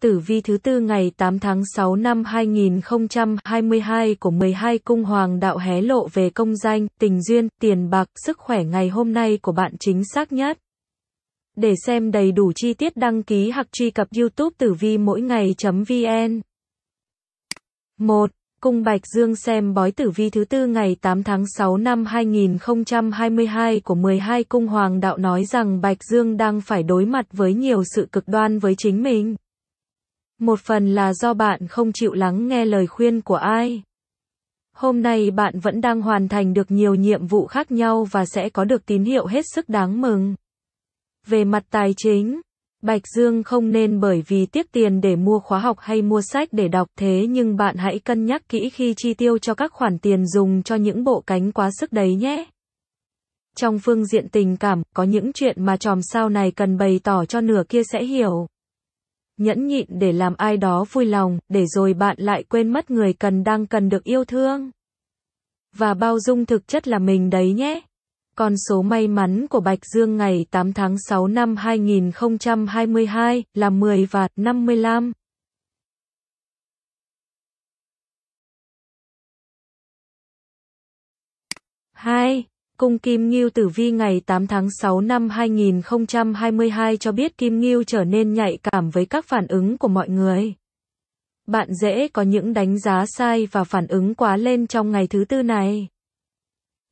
tử vi thứ tư ngày 8 tháng 6 năm 2022 của 12 cung hoàng đạo hé lộ về công danh, tình duyên, tiền bạc, sức khỏe ngày hôm nay của bạn chính xác nhất. Để xem đầy đủ chi tiết đăng ký hoặc truy cập youtube tử vi mỗi ngày.vn 1. Cung Bạch Dương xem bói tử vi thứ tư ngày 8 tháng 6 năm 2022 của 12 cung hoàng đạo nói rằng Bạch Dương đang phải đối mặt với nhiều sự cực đoan với chính mình. Một phần là do bạn không chịu lắng nghe lời khuyên của ai. Hôm nay bạn vẫn đang hoàn thành được nhiều nhiệm vụ khác nhau và sẽ có được tín hiệu hết sức đáng mừng. Về mặt tài chính, Bạch Dương không nên bởi vì tiếc tiền để mua khóa học hay mua sách để đọc thế nhưng bạn hãy cân nhắc kỹ khi chi tiêu cho các khoản tiền dùng cho những bộ cánh quá sức đấy nhé. Trong phương diện tình cảm, có những chuyện mà chòm sao này cần bày tỏ cho nửa kia sẽ hiểu nhẫn nhịn để làm ai đó vui lòng, để rồi bạn lại quên mất người cần đang cần được yêu thương. Và bao dung thực chất là mình đấy nhé. Con số may mắn của Bạch Dương ngày 8 tháng 6 năm 2022 là 10 và 55. hai Cung Kim Ngưu Tử Vi ngày 8 tháng 6 năm 2022 cho biết Kim Ngưu trở nên nhạy cảm với các phản ứng của mọi người. Bạn dễ có những đánh giá sai và phản ứng quá lên trong ngày thứ tư này.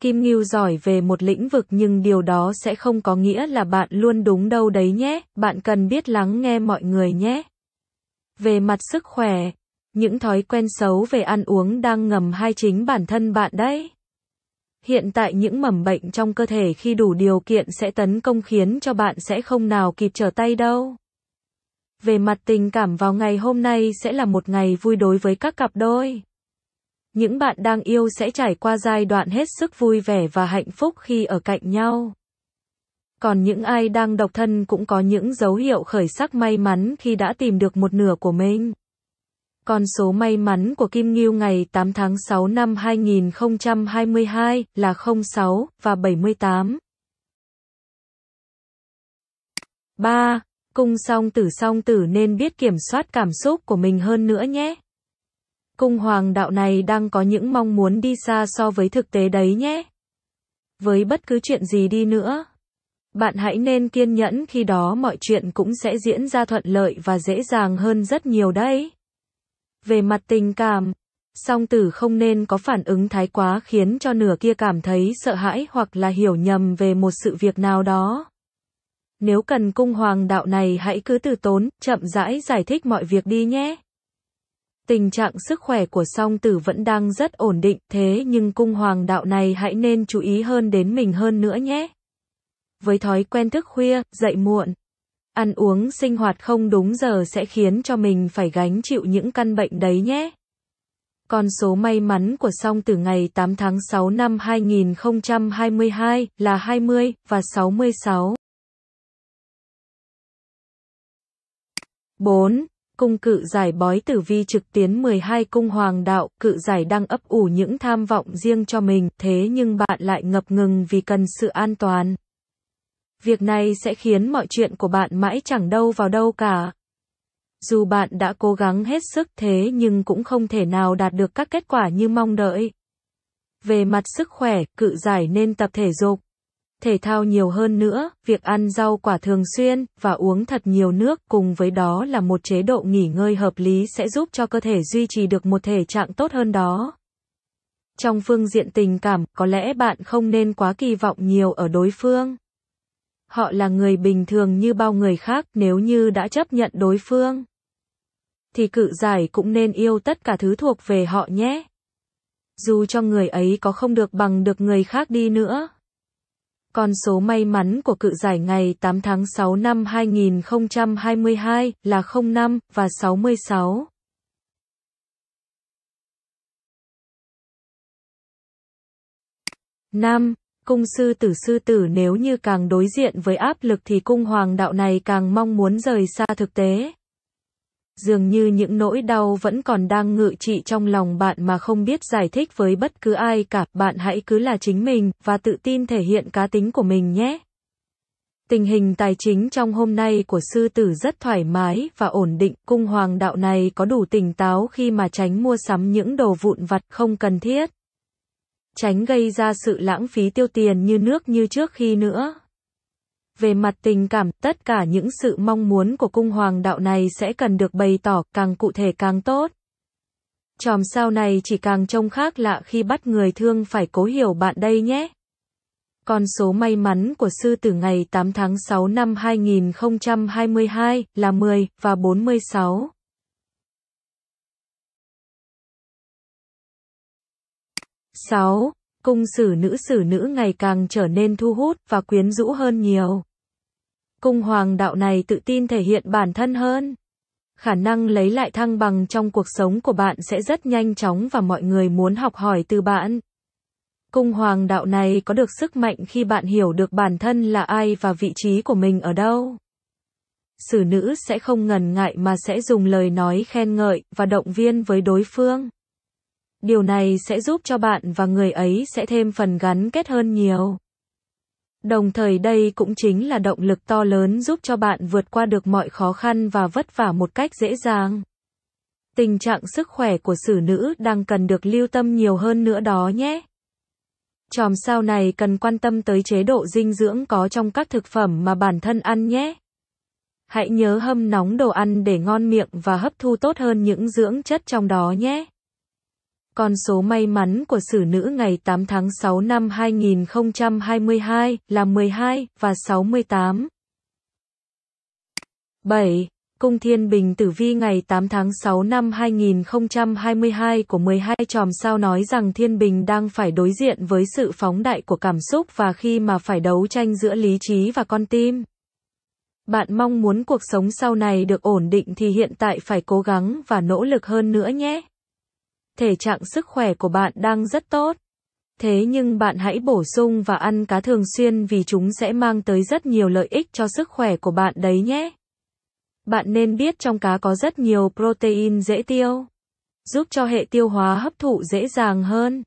Kim Ngưu giỏi về một lĩnh vực nhưng điều đó sẽ không có nghĩa là bạn luôn đúng đâu đấy nhé, bạn cần biết lắng nghe mọi người nhé. Về mặt sức khỏe, những thói quen xấu về ăn uống đang ngầm hai chính bản thân bạn đấy. Hiện tại những mầm bệnh trong cơ thể khi đủ điều kiện sẽ tấn công khiến cho bạn sẽ không nào kịp trở tay đâu. Về mặt tình cảm vào ngày hôm nay sẽ là một ngày vui đối với các cặp đôi. Những bạn đang yêu sẽ trải qua giai đoạn hết sức vui vẻ và hạnh phúc khi ở cạnh nhau. Còn những ai đang độc thân cũng có những dấu hiệu khởi sắc may mắn khi đã tìm được một nửa của mình. Con số may mắn của Kim Ngưu ngày 8 tháng 6 năm 2022 là 06 và 78. 3. Cung song tử song tử nên biết kiểm soát cảm xúc của mình hơn nữa nhé. Cung hoàng đạo này đang có những mong muốn đi xa so với thực tế đấy nhé. Với bất cứ chuyện gì đi nữa, bạn hãy nên kiên nhẫn khi đó mọi chuyện cũng sẽ diễn ra thuận lợi và dễ dàng hơn rất nhiều đấy về mặt tình cảm. Song tử không nên có phản ứng thái quá khiến cho nửa kia cảm thấy sợ hãi hoặc là hiểu nhầm về một sự việc nào đó. Nếu cần cung hoàng đạo này hãy cứ từ tốn, chậm rãi giải thích mọi việc đi nhé. Tình trạng sức khỏe của song tử vẫn đang rất ổn định, thế nhưng cung hoàng đạo này hãy nên chú ý hơn đến mình hơn nữa nhé. Với thói quen thức khuya, dậy muộn, ăn uống sinh hoạt không đúng giờ sẽ khiến cho mình phải gánh chịu những căn bệnh đấy nhé. Con số may mắn của song từ ngày 8 tháng 6 năm 2022 là 20 và 66. 4. Cung cự giải bói tử vi trực tiến 12 cung hoàng đạo, cự giải đang ấp ủ những tham vọng riêng cho mình, thế nhưng bạn lại ngập ngừng vì cần sự an toàn. Việc này sẽ khiến mọi chuyện của bạn mãi chẳng đâu vào đâu cả. Dù bạn đã cố gắng hết sức thế nhưng cũng không thể nào đạt được các kết quả như mong đợi. Về mặt sức khỏe, cự giải nên tập thể dục, thể thao nhiều hơn nữa, việc ăn rau quả thường xuyên và uống thật nhiều nước cùng với đó là một chế độ nghỉ ngơi hợp lý sẽ giúp cho cơ thể duy trì được một thể trạng tốt hơn đó. Trong phương diện tình cảm, có lẽ bạn không nên quá kỳ vọng nhiều ở đối phương. Họ là người bình thường như bao người khác nếu như đã chấp nhận đối phương. Thì cự giải cũng nên yêu tất cả thứ thuộc về họ nhé. Dù cho người ấy có không được bằng được người khác đi nữa. Con số may mắn của cự giải ngày 8 tháng 6 năm 2022 là 05 và 66. năm cung sư tử sư tử nếu như càng đối diện với áp lực thì cung hoàng đạo này càng mong muốn rời xa thực tế. Dường như những nỗi đau vẫn còn đang ngự trị trong lòng bạn mà không biết giải thích với bất cứ ai cả, bạn hãy cứ là chính mình, và tự tin thể hiện cá tính của mình nhé. Tình hình tài chính trong hôm nay của sư tử rất thoải mái và ổn định, cung hoàng đạo này có đủ tỉnh táo khi mà tránh mua sắm những đồ vụn vặt không cần thiết tránh gây ra sự lãng phí tiêu tiền như nước như trước khi nữa. Về mặt tình cảm, tất cả những sự mong muốn của cung hoàng đạo này sẽ cần được bày tỏ, càng cụ thể càng tốt. Chòm sao này chỉ càng trông khác lạ khi bắt người thương phải cố hiểu bạn đây nhé. Con số may mắn của sư tử ngày 8 tháng 6 năm 2022 là 10 và 46. 6. Cung xử nữ xử nữ ngày càng trở nên thu hút và quyến rũ hơn nhiều. Cung hoàng đạo này tự tin thể hiện bản thân hơn. Khả năng lấy lại thăng bằng trong cuộc sống của bạn sẽ rất nhanh chóng và mọi người muốn học hỏi từ bạn. Cung hoàng đạo này có được sức mạnh khi bạn hiểu được bản thân là ai và vị trí của mình ở đâu. Sử nữ sẽ không ngần ngại mà sẽ dùng lời nói khen ngợi và động viên với đối phương. Điều này sẽ giúp cho bạn và người ấy sẽ thêm phần gắn kết hơn nhiều. Đồng thời đây cũng chính là động lực to lớn giúp cho bạn vượt qua được mọi khó khăn và vất vả một cách dễ dàng. Tình trạng sức khỏe của xử nữ đang cần được lưu tâm nhiều hơn nữa đó nhé. Chòm sao này cần quan tâm tới chế độ dinh dưỡng có trong các thực phẩm mà bản thân ăn nhé. Hãy nhớ hâm nóng đồ ăn để ngon miệng và hấp thu tốt hơn những dưỡng chất trong đó nhé. Con số may mắn của xử nữ ngày 8 tháng 6 năm 2022 là 12 và 68. 7. Cung Thiên Bình Tử Vi ngày 8 tháng 6 năm 2022 của 12 chòm sao nói rằng Thiên Bình đang phải đối diện với sự phóng đại của cảm xúc và khi mà phải đấu tranh giữa lý trí và con tim. Bạn mong muốn cuộc sống sau này được ổn định thì hiện tại phải cố gắng và nỗ lực hơn nữa nhé thể trạng sức khỏe của bạn đang rất tốt. Thế nhưng bạn hãy bổ sung và ăn cá thường xuyên vì chúng sẽ mang tới rất nhiều lợi ích cho sức khỏe của bạn đấy nhé. Bạn nên biết trong cá có rất nhiều protein dễ tiêu, giúp cho hệ tiêu hóa hấp thụ dễ dàng hơn.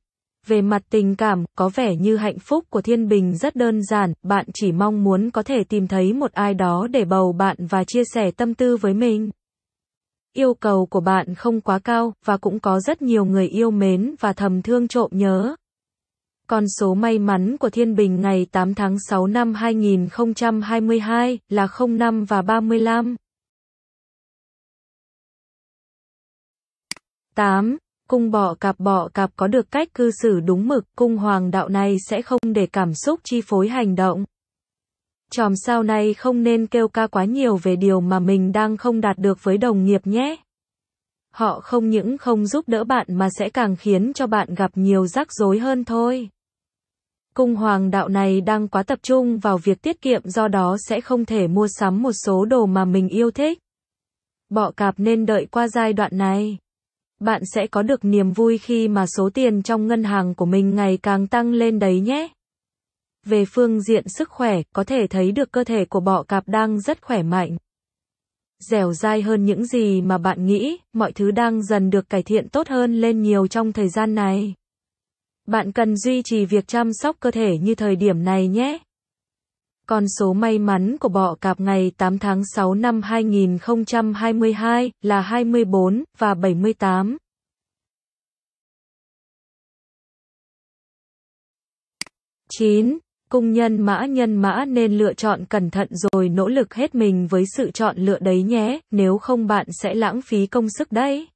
Về mặt tình cảm, có vẻ như hạnh phúc của Thiên Bình rất đơn giản, bạn chỉ mong muốn có thể tìm thấy một ai đó để bầu bạn và chia sẻ tâm tư với mình. Yêu cầu của bạn không quá cao, và cũng có rất nhiều người yêu mến và thầm thương trộm nhớ. Con số may mắn của Thiên Bình ngày 8 tháng 6 năm 2022 là 05 và 35. 8. Cung bọ cạp bọ cạp có được cách cư xử đúng mực, cung hoàng đạo này sẽ không để cảm xúc chi phối hành động. Chòm sao này không nên kêu ca quá nhiều về điều mà mình đang không đạt được với đồng nghiệp nhé. Họ không những không giúp đỡ bạn mà sẽ càng khiến cho bạn gặp nhiều rắc rối hơn thôi. Cung hoàng đạo này đang quá tập trung vào việc tiết kiệm do đó sẽ không thể mua sắm một số đồ mà mình yêu thích. Bọ cạp nên đợi qua giai đoạn này. Bạn sẽ có được niềm vui khi mà số tiền trong ngân hàng của mình ngày càng tăng lên đấy nhé. Về phương diện sức khỏe, có thể thấy được cơ thể của bọ cạp đang rất khỏe mạnh. Dẻo dai hơn những gì mà bạn nghĩ, mọi thứ đang dần được cải thiện tốt hơn lên nhiều trong thời gian này. Bạn cần duy trì việc chăm sóc cơ thể như thời điểm này nhé. Con số may mắn của bọ cạp ngày 8 tháng 6 năm 2022 là 24 và 78. chín Cung nhân mã nhân mã nên lựa chọn cẩn thận rồi nỗ lực hết mình với sự chọn lựa đấy nhé, nếu không bạn sẽ lãng phí công sức đấy.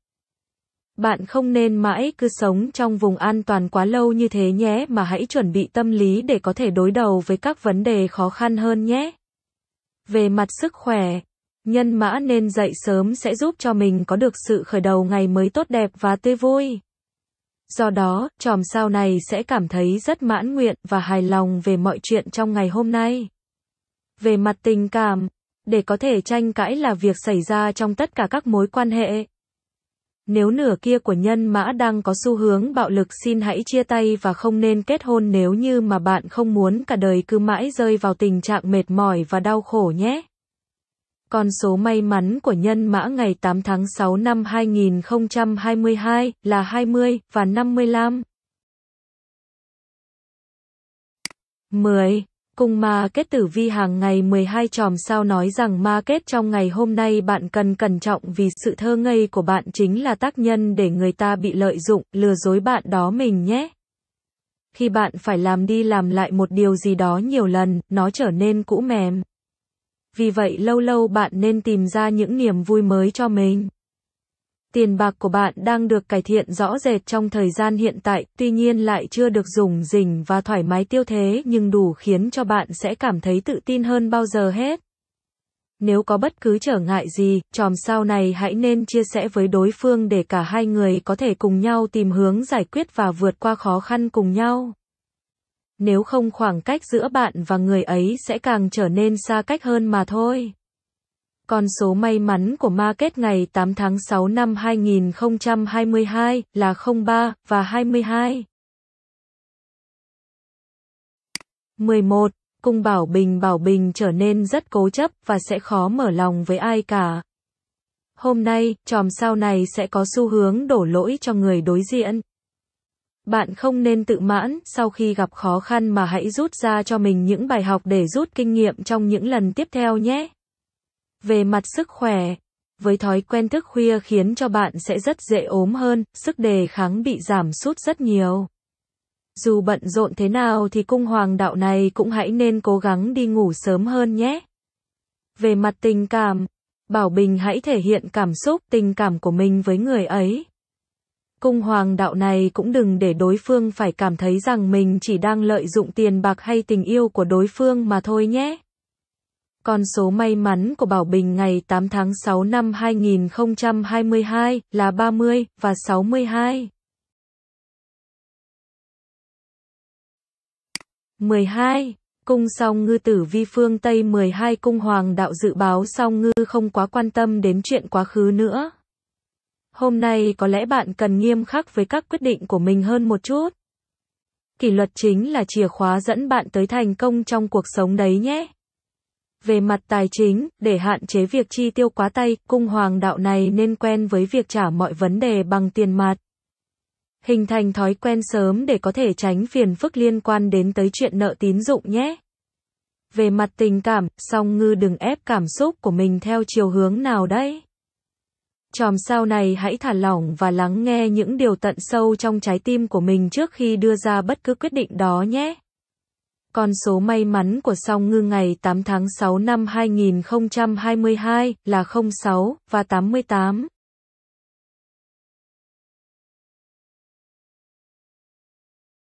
Bạn không nên mãi cứ sống trong vùng an toàn quá lâu như thế nhé mà hãy chuẩn bị tâm lý để có thể đối đầu với các vấn đề khó khăn hơn nhé. Về mặt sức khỏe, nhân mã nên dậy sớm sẽ giúp cho mình có được sự khởi đầu ngày mới tốt đẹp và tươi vui. Do đó, chòm sao này sẽ cảm thấy rất mãn nguyện và hài lòng về mọi chuyện trong ngày hôm nay. Về mặt tình cảm, để có thể tranh cãi là việc xảy ra trong tất cả các mối quan hệ. Nếu nửa kia của nhân mã đang có xu hướng bạo lực xin hãy chia tay và không nên kết hôn nếu như mà bạn không muốn cả đời cứ mãi rơi vào tình trạng mệt mỏi và đau khổ nhé. Con số may mắn của nhân mã ngày 8 tháng 6 năm 2022 là 20 và 55. 10. Cùng ma kết tử vi hàng ngày 12 chòm sao nói rằng ma kết trong ngày hôm nay bạn cần cẩn trọng vì sự thơ ngây của bạn chính là tác nhân để người ta bị lợi dụng, lừa dối bạn đó mình nhé. Khi bạn phải làm đi làm lại một điều gì đó nhiều lần, nó trở nên cũ mềm. Vì vậy lâu lâu bạn nên tìm ra những niềm vui mới cho mình. Tiền bạc của bạn đang được cải thiện rõ rệt trong thời gian hiện tại, tuy nhiên lại chưa được dùng dình và thoải mái tiêu thế nhưng đủ khiến cho bạn sẽ cảm thấy tự tin hơn bao giờ hết. Nếu có bất cứ trở ngại gì, chòm sao này hãy nên chia sẻ với đối phương để cả hai người có thể cùng nhau tìm hướng giải quyết và vượt qua khó khăn cùng nhau nếu không khoảng cách giữa bạn và người ấy sẽ càng trở nên xa cách hơn mà thôi. Con số may mắn của market ngày 8 tháng 6 năm 2022 là 03 và 22. 11. Cung Bảo Bình Bảo Bình trở nên rất cố chấp và sẽ khó mở lòng với ai cả. Hôm nay, chòm sao này sẽ có xu hướng đổ lỗi cho người đối diện. Bạn không nên tự mãn sau khi gặp khó khăn mà hãy rút ra cho mình những bài học để rút kinh nghiệm trong những lần tiếp theo nhé. Về mặt sức khỏe, với thói quen thức khuya khiến cho bạn sẽ rất dễ ốm hơn, sức đề kháng bị giảm sút rất nhiều. Dù bận rộn thế nào thì cung hoàng đạo này cũng hãy nên cố gắng đi ngủ sớm hơn nhé. Về mặt tình cảm, Bảo Bình hãy thể hiện cảm xúc tình cảm của mình với người ấy. Cung hoàng đạo này cũng đừng để đối phương phải cảm thấy rằng mình chỉ đang lợi dụng tiền bạc hay tình yêu của đối phương mà thôi nhé. Con số may mắn của Bảo Bình ngày 8 tháng 6 năm 2022 là 30 và 62. 12. Cung song ngư tử vi phương Tây 12 cung hoàng đạo dự báo song ngư không quá quan tâm đến chuyện quá khứ nữa. Hôm nay có lẽ bạn cần nghiêm khắc với các quyết định của mình hơn một chút. Kỷ luật chính là chìa khóa dẫn bạn tới thành công trong cuộc sống đấy nhé. Về mặt tài chính, để hạn chế việc chi tiêu quá tay, cung hoàng đạo này nên quen với việc trả mọi vấn đề bằng tiền mặt. Hình thành thói quen sớm để có thể tránh phiền phức liên quan đến tới chuyện nợ tín dụng nhé. Về mặt tình cảm, song ngư đừng ép cảm xúc của mình theo chiều hướng nào đấy. Chòm sao này hãy thả lỏng và lắng nghe những điều tận sâu trong trái tim của mình trước khi đưa ra bất cứ quyết định đó nhé. Con số may mắn của song ngư ngày 8 tháng 6 năm 2022 là 06 và 88.